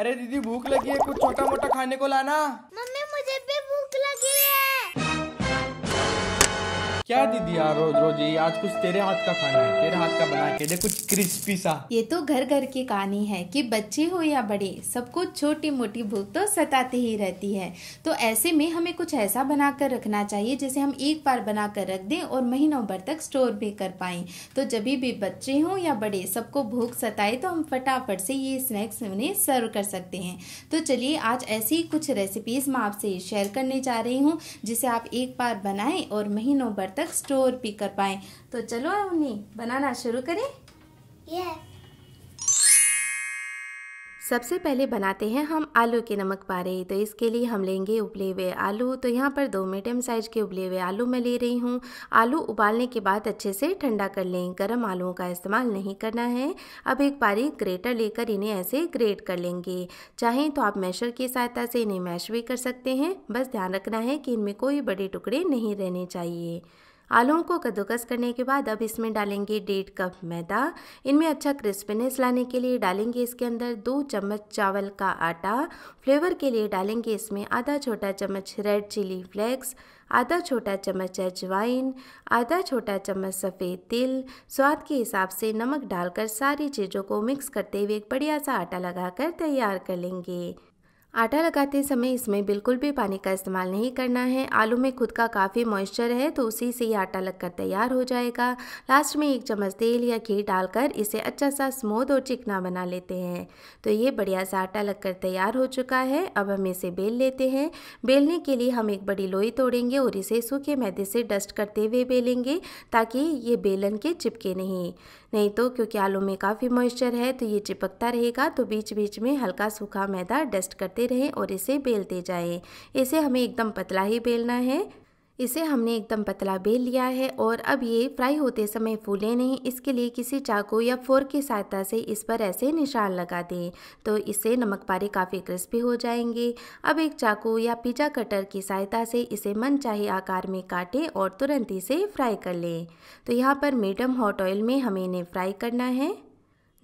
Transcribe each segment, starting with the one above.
अरे दीदी भूख लगी है कुछ छोटा मोटा खाने को लाना मम्मी मुझे भी भूख लगी है क्या दीदी यार रोज रोज ये आज कुछ तेरे हाथ का खाना है तेरे हाथ का बना के दे कुछ क्रिस्पी सा ये तो घर घर की कहानी है कि बच्चे हो या बड़े सबको छोटी मोटी भूख तो सताती ही रहती है तो ऐसे में हमें कुछ ऐसा बना कर रखना चाहिए जैसे हम एक बार बना कर रख दें और महीनों भर तक स्टोर भी कर पाए तो जब भी बच्चे हों या बड़े सबको भूख सताए तो हम फटाफट से ये स्नैक्स उन्हें सर्व कर सकते हैं तो चलिए आज ऐसी कुछ रेसिपीज मैं आपसे शेयर करने जा रही हूँ जिसे आप एक बार बनाए और महीनों भर तक स्टोर भी कर पाए तो चलो उन्हें बनाना शुरू करें yeah. सबसे पहले बनाते हैं हम आलू के नमक पारे तो इसके लिए हम लेंगे उबले हुए आलू तो यहाँ पर दो मीडियम साइज़ के उबले हुए आलू मैं ले रही हूँ आलू उबालने के बाद अच्छे से ठंडा कर लें गर्म आलूओं का इस्तेमाल नहीं करना है अब एक बारी ग्रेटर लेकर इन्हें ऐसे ग्रेट कर लेंगे चाहें तो आप मैशर की सहायता से इन्हें मैश भी कर सकते हैं बस ध्यान रखना है कि इनमें कोई बड़े टुकड़े नहीं रहने चाहिए आलूओं को कद्दूकस करने के बाद अब इसमें डालेंगे डेढ़ कप मैदा इनमें अच्छा क्रिस्पीनेस लाने के लिए डालेंगे इसके अंदर दो चम्मच चावल का आटा फ्लेवर के लिए डालेंगे इसमें आधा छोटा चम्मच रेड चिली फ्लेक्स आधा छोटा चम्मच अजवाइन आधा छोटा चम्मच सफ़ेद तिल स्वाद के हिसाब से नमक डालकर सारी चीज़ों को मिक्स करते हुए एक बढ़िया सा आटा लगाकर तैयार कर लेंगे आटा लगाते समय इसमें बिल्कुल भी पानी का इस्तेमाल नहीं करना है आलू में खुद का काफ़ी मॉइस्चर है तो उसी से ही आटा लगकर तैयार हो जाएगा लास्ट में एक चम्मच तेल या घी डालकर इसे अच्छा सा स्मूथ और चिकना बना लेते हैं तो ये बढ़िया सा आटा लगकर तैयार हो चुका है अब हम इसे बेल लेते हैं बेलने के लिए हम एक बड़ी लोई तोड़ेंगे और इसे सूखे मैदे से डस्ट करते हुए बेलेंगे ताकि ये बेलन के चिपके नहीं नहीं तो क्योंकि आलू में काफ़ी मॉइस्चर है तो ये चिपकता रहेगा तो बीच बीच में हल्का सूखा मैदा डस्ट करते रहें और इसे बेलते जाएं इसे हमें एकदम पतला ही बेलना है इसे हमने एकदम पतला बेल लिया है और अब ये फ्राई होते समय फूले नहीं इसके लिए किसी चाकू या फोर की सहायता से इस पर ऐसे निशान लगा दें तो इससे नमक पारे काफ़ी क्रिस्पी हो जाएंगे अब एक चाकू या पिज़्ज़ा कटर की सहायता से इसे चाहे आकार में काटें और तुरंत इसे फ्राई कर लें तो यहाँ पर मीडियम हॉट ऑयल में हमें इन्हें फ्राई करना है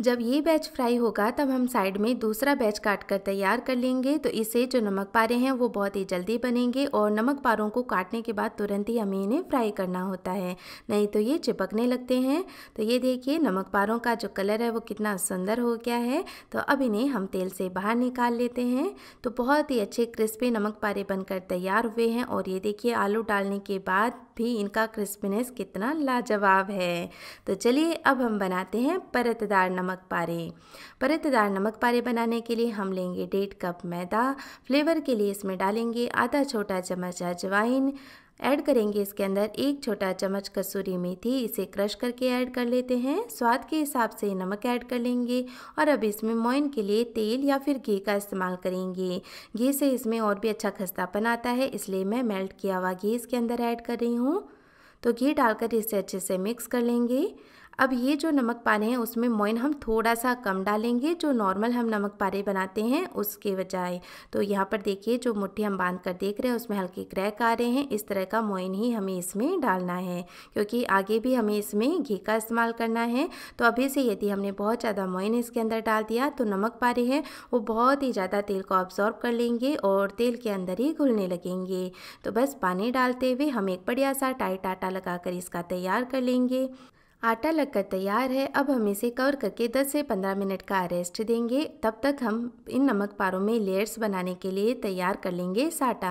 जब ये बैच फ्राई होगा तब हम साइड में दूसरा बैच काट कर तैयार कर लेंगे तो इससे जो नमक पारे हैं वो बहुत ही जल्दी बनेंगे और नमक पारों को काटने के बाद तुरंत ही हमें इन्हें फ्राई करना होता है नहीं तो ये चिपकने लगते हैं तो ये देखिए नमक पारों का जो कलर है वो कितना सुंदर हो गया है तो अब इन्हें हम तेल से बाहर निकाल लेते हैं तो बहुत ही अच्छे क्रिस्पी नमक पारे बनकर तैयार हुए हैं और ये देखिए आलू डालने के बाद भी इनका क्रिस्पीनेस कितना लाजवाब है तो चलिए अब हम बनाते हैं परतदार नमक नमक पारे परतदार नमक पारे बनाने के लिए हम लेंगे डेढ़ कप मैदा फ्लेवर के लिए इसमें डालेंगे आधा छोटा चम्मच अजवाइन ऐड करेंगे इसके अंदर एक छोटा चम्मच कसूरी मेथी इसे क्रश करके ऐड कर लेते हैं स्वाद के हिसाब से नमक ऐड कर लेंगे और अब इसमें मोइन के लिए तेल या फिर घी का इस्तेमाल करेंगे घी से इसमें और भी अच्छा खस्तापन आता है इसलिए मैं मेल्ट किया हुआ घी इसके अंदर ऐड कर रही हूँ तो घी डालकर इसे अच्छे से मिक्स कर लेंगे अब ये जो नमक पारे हैं उसमें मोइन हम थोड़ा सा कम डालेंगे जो नॉर्मल हम नमक पारे बनाते हैं उसके बजाय तो यहाँ पर देखिए जो मुट्ठी हम बांध कर देख रहे हैं उसमें हल्के क्रैक आ रहे हैं इस तरह का मोइन ही हमें इसमें डालना है क्योंकि आगे भी हमें इसमें घी का इस्तेमाल करना है तो अभी से यदि हमने बहुत ज़्यादा मोइन इसके अंदर डाल दिया तो नमक पारे हैं वो बहुत ही ज़्यादा तेल को ऑब्जॉर्ब कर लेंगे और तेल के अंदर ही घुलने लगेंगे तो बस पानी डालते हुए हम एक बढ़िया सा टाइट आटा लगा इसका तैयार कर लेंगे आटा लगकर तैयार है अब हम इसे कवर करके 10 से 15 मिनट का रेस्ट देंगे तब तक हम इन नमक पारों में लेयर्स बनाने के लिए तैयार कर लेंगे साटा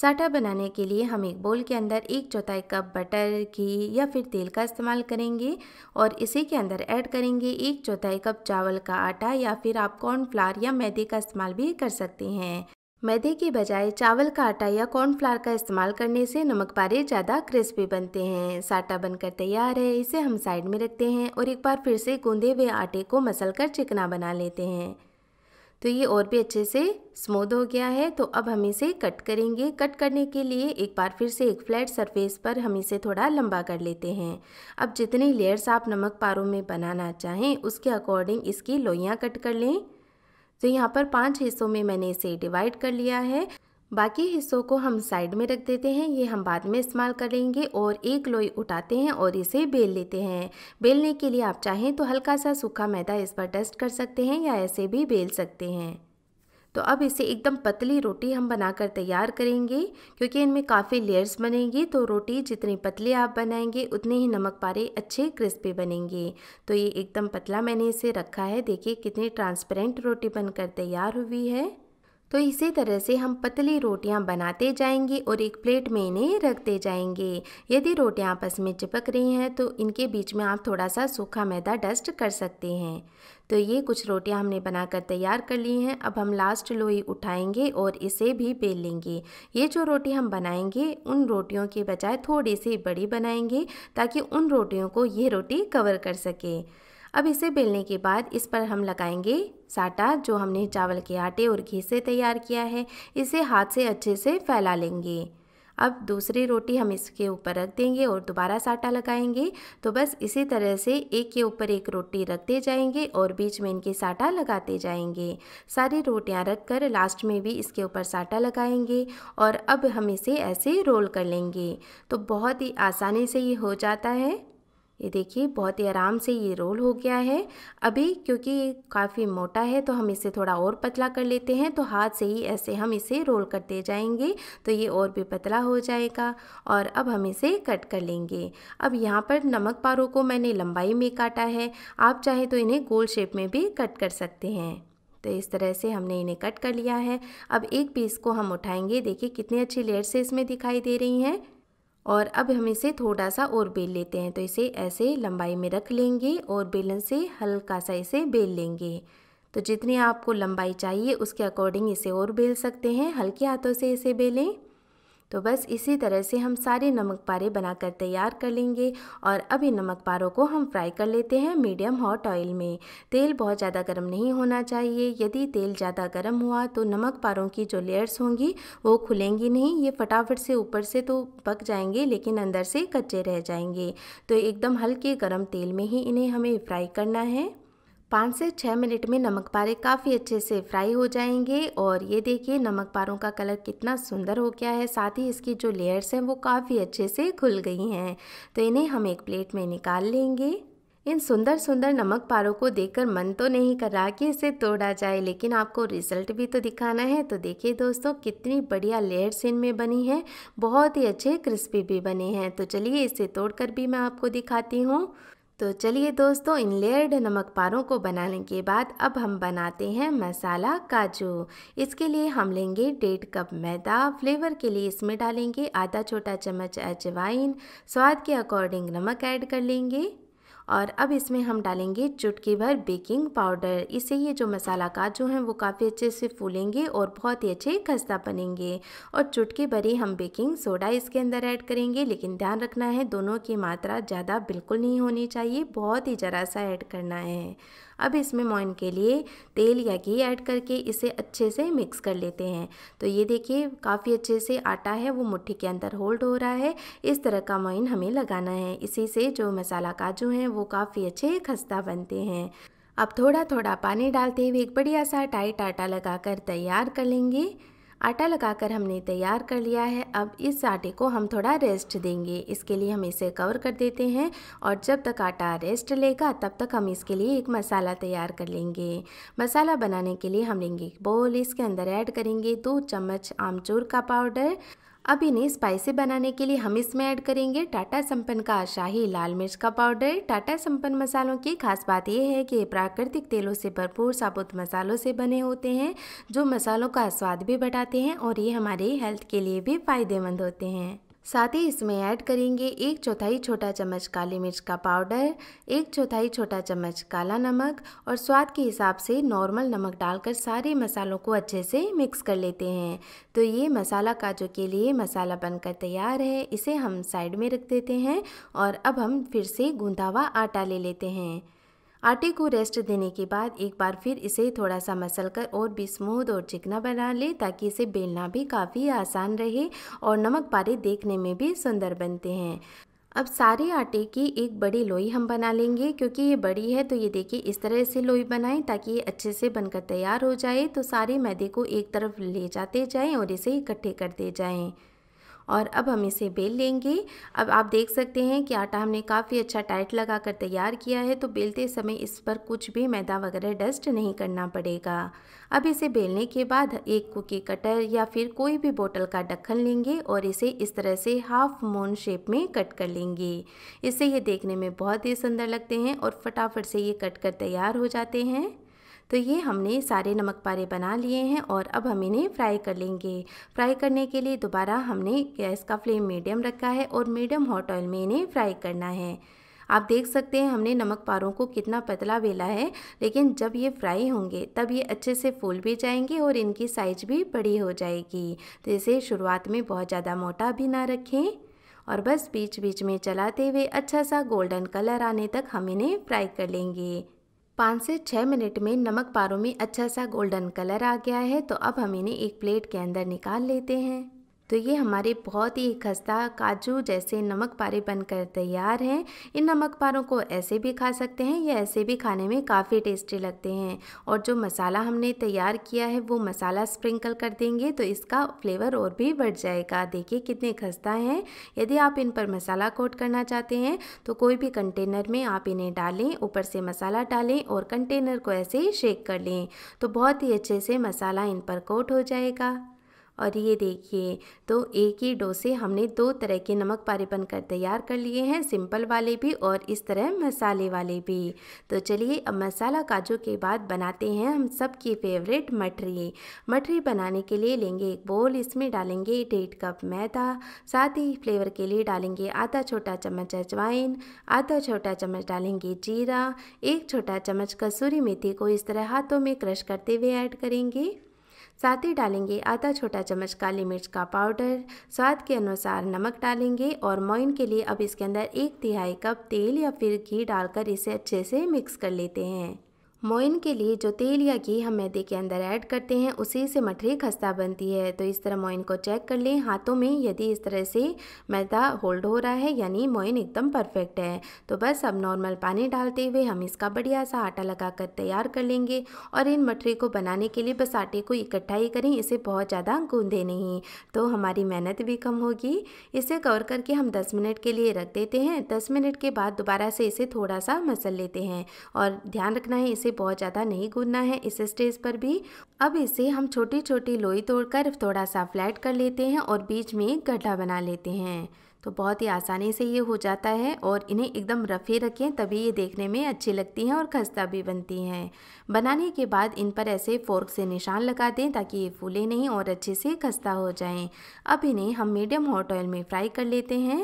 साटा बनाने के लिए हम एक बोल के अंदर एक चौथाई कप बटर घी या फिर तेल का इस्तेमाल करेंगे और इसी के अंदर ऐड करेंगे एक चौथाई कप चावल का आटा या फिर आप कॉर्नफ्लावर या मैदे का इस्तेमाल भी कर सकते हैं मैदे के बजाय चावल का आटा या कॉर्नफ्लावर का इस्तेमाल करने से नमक पारे ज़्यादा क्रिस्पी बनते हैं साटा बनकर तैयार है इसे हम साइड में रखते हैं और एक बार फिर से गूंधे हुए आटे को मसल कर चिकना बना लेते हैं तो ये और भी अच्छे से स्मूद हो गया है तो अब हम इसे कट करेंगे कट करने के लिए एक बार फिर से एक फ्लैट सरफेस पर हम इसे थोड़ा लंबा कर लेते हैं अब जितनी लेयर्स आप नमक पारों में बनाना चाहें उसके अकॉर्डिंग इसकी लोइयाँ कट कर लें तो यहाँ पर पांच हिस्सों में मैंने इसे डिवाइड कर लिया है बाकी हिस्सों को हम साइड में रख देते हैं ये हम बाद में इस्तेमाल करेंगे और एक लोई उठाते हैं और इसे बेल लेते हैं बेलने के लिए आप चाहें तो हल्का सा सूखा मैदा इस पर डस्ट कर सकते हैं या ऐसे भी बेल सकते हैं तो अब इसे एकदम पतली रोटी हम बनाकर तैयार करेंगे क्योंकि इनमें काफ़ी लेयर्स बनेंगी तो रोटी जितनी पतली आप बनाएंगे उतने ही नमक पारे अच्छे क्रिस्पी बनेंगे तो ये एकदम पतला मैंने इसे रखा है देखिए कितनी ट्रांसपेरेंट रोटी बनकर तैयार हुई है तो इसी तरह से हम पतली रोटियां बनाते जाएंगे और एक प्लेट में इन्हें रखते जाएंगे यदि रोटियां आपस में चिपक रही हैं तो इनके बीच में आप थोड़ा सा सूखा मैदा डस्ट कर सकते हैं तो ये कुछ रोटियां हमने बनाकर तैयार कर ली हैं अब हम लास्ट लोई उठाएंगे और इसे भी बेल लेंगे ये जो रोटी हम बनाएंगे उन रोटियों के बजाय थोड़ी सी बड़ी बनाएंगे ताकि उन रोटियों को ये रोटी कवर कर सके अब इसे बेलने के बाद इस पर हम लगाएंगे साटा जो हमने चावल के आटे और घी से तैयार किया है इसे हाथ से अच्छे से फैला लेंगे अब दूसरी रोटी हम इसके ऊपर रख देंगे और दोबारा साटा लगाएंगे तो बस इसी तरह से एक के ऊपर एक रोटी रखते जाएंगे और बीच में इनके साटा लगाते जाएंगे सारी रोटियां रखकर लास्ट में भी इसके ऊपर साटा लगाएंगे और अब हम इसे ऐसे रोल कर लेंगे तो बहुत ही आसानी से ये हो जाता है ये देखिए बहुत ही आराम से ये रोल हो गया है अभी क्योंकि ये काफ़ी मोटा है तो हम इसे थोड़ा और पतला कर लेते हैं तो हाथ से ही ऐसे हम इसे रोल करते जाएंगे तो ये और भी पतला हो जाएगा और अब हम इसे कट कर लेंगे अब यहाँ पर नमक पारों को मैंने लंबाई में काटा है आप चाहे तो इन्हें गोल शेप में भी कट कर सकते हैं तो इस तरह से हमने इन्हें कट कर लिया है अब एक पीस को हम उठाएंगे देखिए कितनी अच्छी लेयर से इसमें दिखाई दे रही हैं और अब हम इसे थोड़ा सा और बेल लेते हैं तो इसे ऐसे लंबाई में रख लेंगे और बेलन से हल्का सा इसे बेल लेंगे तो जितनी आपको लंबाई चाहिए उसके अकॉर्डिंग इसे और बेल सकते हैं हल्के हाथों से इसे बेलें तो बस इसी तरह से हम सारे नमक पारे बनाकर तैयार कर लेंगे और अब इन नमक पारों को हम फ्राई कर लेते हैं मीडियम हॉट ऑयल में तेल बहुत ज़्यादा गर्म नहीं होना चाहिए यदि तेल ज़्यादा गर्म हुआ तो नमक पारों की जो लेयर्स होंगी वो खुलेंगी नहीं ये फटाफट से ऊपर से तो पक जाएंगे लेकिन अंदर से कच्चे रह जाएंगे तो एकदम हल्के गर्म तेल में ही इन्हें हमें फ्राई करना है पाँच से छः मिनट में नमक पारे काफ़ी अच्छे से फ्राई हो जाएंगे और ये देखिए नमक पारों का कलर कितना सुंदर हो गया है साथ ही इसकी जो लेयर्स हैं वो काफ़ी अच्छे से खुल गई हैं तो इन्हें हम एक प्लेट में निकाल लेंगे इन सुंदर सुंदर नमक पारों को देखकर मन तो नहीं कर रहा कि इसे तोड़ा जाए लेकिन आपको रिजल्ट भी तो दिखाना है तो देखिए दोस्तों कितनी बढ़िया लेयर्स इनमें बनी हैं बहुत ही अच्छे क्रिस्पी भी बने हैं तो चलिए इसे तोड़कर भी मैं आपको दिखाती हूँ तो चलिए दोस्तों इन लेयर्ड नमक पारों को बनाने के बाद अब हम बनाते हैं मसाला काजू इसके लिए हम लेंगे डेढ़ कप मैदा फ्लेवर के लिए इसमें डालेंगे आधा छोटा चम्मच अजवाइन स्वाद के अकॉर्डिंग नमक ऐड कर लेंगे और अब इसमें हम डालेंगे चुटकी भर बेकिंग पाउडर इससे ये जो मसाला काज जो हैं वो काफ़ी अच्छे से फूलेंगे और बहुत ही अच्छे खस्ता बनेंगे और चुटकी भरी हम बेकिंग सोडा इसके अंदर ऐड करेंगे लेकिन ध्यान रखना है दोनों की मात्रा ज़्यादा बिल्कुल नहीं होनी चाहिए बहुत ही ज़रा सा ऐड करना है अब इसमें मोइन के लिए तेल या घी ऐड करके इसे अच्छे से मिक्स कर लेते हैं तो ये देखिए काफ़ी अच्छे से आटा है वो मुट्ठी के अंदर होल्ड हो रहा है इस तरह का मोइन हमें लगाना है इसी से जो मसाला काजू हैं वो काफ़ी अच्छे खस्ता बनते हैं अब थोड़ा थोड़ा पानी डालते हुए एक बढ़िया सा टाइट आटा लगाकर तैयार कर लेंगे आटा लगाकर हमने तैयार कर लिया है अब इस आटे को हम थोड़ा रेस्ट देंगे इसके लिए हम इसे कवर कर देते हैं और जब तक आटा रेस्ट लेगा तब तक हम इसके लिए एक मसाला तैयार कर लेंगे मसाला बनाने के लिए हम लेंगे एक बोल इसके अंदर ऐड करेंगे दो चम्मच आमचूर का पाउडर अब इन्हें स्पाइसी बनाने के लिए हम इसमें ऐड करेंगे टाटा संपन्न का शाही लाल मिर्च का पाउडर टाटा संपन्न मसालों की खास बात यह है कि ये प्राकृतिक तेलों से भरपूर साबुत मसालों से बने होते हैं जो मसालों का स्वाद भी बढ़ाते हैं और ये हमारे हेल्थ के लिए भी फ़ायदेमंद होते हैं साथ ही इसमें ऐड करेंगे एक चौथाई छोटा चम्मच काली मिर्च का पाउडर एक चौथाई छोटा चम्मच काला नमक और स्वाद के हिसाब से नॉर्मल नमक डालकर सारे मसालों को अच्छे से मिक्स कर लेते हैं तो ये मसाला काजू के लिए मसाला बनकर तैयार है इसे हम साइड में रख देते हैं और अब हम फिर से गूंधा हुआ आटा ले लेते हैं आटे को रेस्ट देने के बाद एक बार फिर इसे थोड़ा सा मसल कर और भी स्मूथ और चिकना बना लें ताकि इसे बेलना भी काफ़ी आसान रहे और नमक पारे देखने में भी सुंदर बनते हैं अब सारे आटे की एक बड़ी लोई हम बना लेंगे क्योंकि ये बड़ी है तो ये देखिए इस तरह से लोई बनाएं ताकि ये अच्छे से बनकर तैयार हो जाए तो सारे मैदे को एक तरफ ले जाते जाएँ और इसे इकट्ठे करते जाएँ और अब हम इसे बेल लेंगे अब आप देख सकते हैं कि आटा हमने काफ़ी अच्छा टाइट लगा कर तैयार किया है तो बेलते समय इस पर कुछ भी मैदा वगैरह डस्ट नहीं करना पड़ेगा अब इसे बेलने के बाद एक कुकी कटर या फिर कोई भी बोतल का ढक्कन लेंगे और इसे इस तरह से हाफ मोन शेप में कट कर लेंगे इससे ये देखने में बहुत ही सुंदर लगते हैं और फटाफट से ये कट कर तैयार हो जाते हैं तो ये हमने सारे नमक पारे बना लिए हैं और अब हम इन्हें फ्राई कर लेंगे फ्राई करने के लिए दोबारा हमने गैस का फ्लेम मीडियम रखा है और मीडियम हॉट ऑयल में इन्हें फ्राई करना है आप देख सकते हैं हमने नमक पारों को कितना पतला बेला है लेकिन जब ये फ्राई होंगे तब ये अच्छे से फूल भी जाएंगे और इनकी साइज भी बड़ी हो जाएगी तो इसे शुरुआत में बहुत ज़्यादा मोटा भी ना रखें और बस बीच बीच में चलाते हुए अच्छा सा गोल्डन कलर आने तक हम इन्हें फ्राई कर लेंगे पाँच से छः मिनट में नमक पारों में अच्छा सा गोल्डन कलर आ गया है तो अब हम इन्हें एक प्लेट के अंदर निकाल लेते हैं तो ये हमारे बहुत ही खस्ता काजू जैसे नमक पारे बनकर तैयार हैं इन नमक पारों को ऐसे भी खा सकते हैं या ऐसे भी खाने में काफ़ी टेस्टी लगते हैं और जो मसाला हमने तैयार किया है वो मसाला स्प्रिंकल कर देंगे तो इसका फ्लेवर और भी बढ़ जाएगा देखिए कितने खस्ता हैं यदि आप इन पर मसाला कोट करना चाहते हैं तो कोई भी कंटेनर में आप इन्हें डालें ऊपर से मसाला डालें और कंटेनर को ऐसे ही शेक कर लें तो बहुत ही अच्छे से मसाला इन पर कोट हो जाएगा और ये देखिए तो एक ही डो से हमने दो तरह के नमक पारे बनकर तैयार कर लिए हैं सिंपल वाले भी और इस तरह मसाले वाले भी तो चलिए अब मसाला काजू के बाद बनाते हैं हम सबकी फेवरेट मठरी मठरी बनाने के लिए लेंगे एक बोल इसमें डालेंगे डेढ़ कप मैदा साथ ही फ्लेवर के लिए डालेंगे आधा छोटा चम्मच अजवाइन आधा छोटा चम्मच डालेंगे जीरा एक छोटा चम्मच कसूरी मेथी को इस तरह हाथों में क्रश करते हुए ऐड करेंगे साथ ही डालेंगे आधा छोटा चम्मच काली मिर्च का पाउडर स्वाद के अनुसार नमक डालेंगे और मोइन के लिए अब इसके अंदर एक तिहाई कप तेल या फिर घी डालकर इसे अच्छे से मिक्स कर लेते हैं मोइन के लिए जो तेल या घी हम मैदे के अंदर ऐड करते हैं उसी से मठरी खस्ता बनती है तो इस तरह मोइन को चेक कर लें हाथों में यदि इस तरह से मैदा होल्ड हो रहा है यानी मोइन एकदम परफेक्ट है तो बस अब नॉर्मल पानी डालते हुए हम इसका बढ़िया सा आटा लगाकर तैयार कर लेंगे और इन मठरी को बनाने के लिए बस आटे को इकट्ठा ही करें इसे बहुत ज़्यादा गूंधे नहीं तो हमारी मेहनत भी कम होगी इसे कवर करके हम दस मिनट के लिए रख देते हैं दस मिनट के बाद दोबारा से इसे थोड़ा सा मसल लेते हैं और ध्यान रखना है इसे इसे बहुत ज़्यादा नहीं गूंदना है इस स्टेज पर भी अब इसे हम छोटी छोटी लोई तोड़कर थोड़ा सा फ्लैट कर लेते हैं और बीच में एक गड्ढा बना लेते हैं तो बहुत ही आसानी से ये हो जाता है और इन्हें एकदम रफे रखें तभी ये देखने में अच्छी लगती हैं और खस्ता भी बनती हैं बनाने के बाद इन पर ऐसे फोर्क से निशान लगा दें ताकि ये फूले नहीं और अच्छे से खस्ता हो जाएं अब इन्हें हम मीडियम हॉट ऑयल में फ्राई कर लेते हैं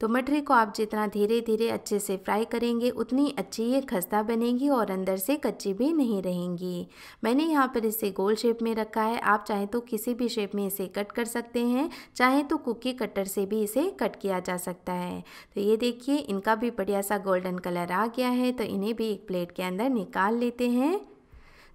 तो मटरी को आप जितना धीरे धीरे अच्छे से फ्राई करेंगे उतनी अच्छी ये खस्ता बनेगी और अंदर से कच्ची भी नहीं रहेंगी मैंने यहाँ पर इसे गोल शेप में रखा है आप चाहे तो किसी भी शेप में इसे कट कर सकते हैं चाहे तो कुकी कटर से भी इसे कट किया जा सकता है तो ये देखिए इनका भी बढ़िया सा गोल्डन कलर आ गया है तो इन्हें भी एक प्लेट के अंदर निकाल लेते हैं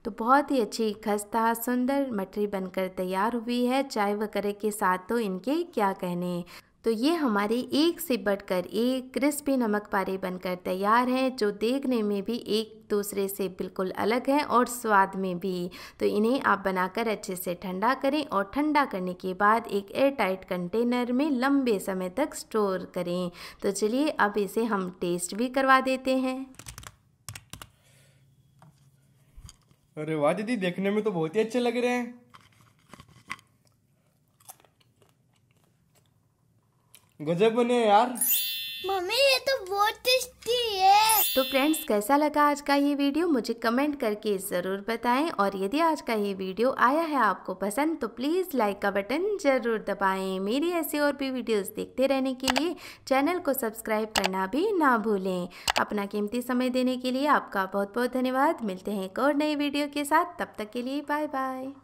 तो बहुत ही अच्छी खस्ता सुंदर मटरी बनकर तैयार हुई है चाय वगैरह के साथ तो इनके क्या कहने तो ये हमारे एक से बढ़कर एक क्रिस्पी नमक पारे बनकर तैयार हैं जो देखने में भी एक दूसरे से बिल्कुल अलग हैं और स्वाद में भी तो इन्हें आप बनाकर अच्छे से ठंडा करें और ठंडा करने के बाद एक एयर टाइट कंटेनर में लंबे समय तक स्टोर करें तो चलिए अब इसे हम टेस्ट भी करवा देते हैं अरे वाह दीदी देखने में तो बहुत ही अच्छे लग रहे हैं गजब बने यार मम्मी ये तो बहुत टेस्टी है तो फ्रेंड्स कैसा लगा आज का ये वीडियो मुझे कमेंट करके ज़रूर बताएं और यदि आज का ये वीडियो आया है आपको पसंद तो प्लीज़ लाइक का बटन ज़रूर दबाएं मेरी ऐसी और भी वीडियोस देखते रहने के लिए चैनल को सब्सक्राइब करना भी ना भूलें अपना कीमती समय देने के लिए आपका बहुत बहुत धन्यवाद मिलते हैं एक और नई वीडियो के साथ तब तक के लिए बाय बाय